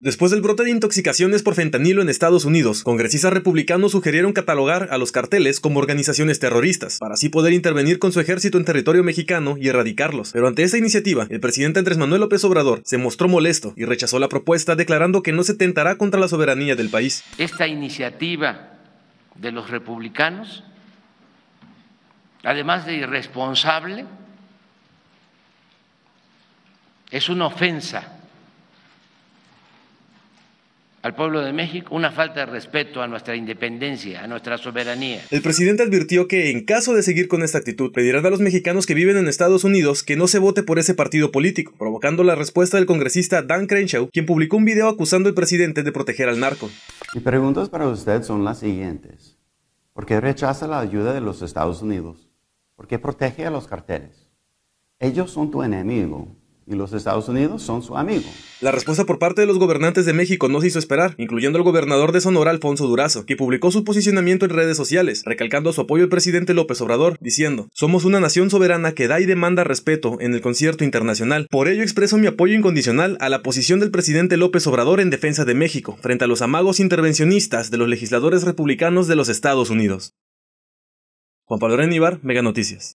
Después del brote de intoxicaciones por fentanilo en Estados Unidos, congresistas republicanos sugirieron catalogar a los carteles como organizaciones terroristas, para así poder intervenir con su ejército en territorio mexicano y erradicarlos. Pero ante esta iniciativa, el presidente Andrés Manuel López Obrador se mostró molesto y rechazó la propuesta declarando que no se tentará contra la soberanía del país. Esta iniciativa de los republicanos, además de irresponsable, es una ofensa al pueblo de México, una falta de respeto a nuestra independencia, a nuestra soberanía. El presidente advirtió que en caso de seguir con esta actitud, pedirán a los mexicanos que viven en Estados Unidos que no se vote por ese partido político, provocando la respuesta del congresista Dan Crenshaw, quien publicó un video acusando al presidente de proteger al narco. Mis preguntas para usted son las siguientes. ¿Por qué rechaza la ayuda de los Estados Unidos? ¿Por qué protege a los carteles? Ellos son tu enemigo y los Estados Unidos son su amigo. La respuesta por parte de los gobernantes de México no se hizo esperar, incluyendo el gobernador de Sonora Alfonso Durazo, que publicó su posicionamiento en redes sociales, recalcando su apoyo al presidente López Obrador, diciendo, somos una nación soberana que da y demanda respeto en el concierto internacional. Por ello expreso mi apoyo incondicional a la posición del presidente López Obrador en defensa de México, frente a los amagos intervencionistas de los legisladores republicanos de los Estados Unidos. Juan Pablo Reníbar, Mega Noticias.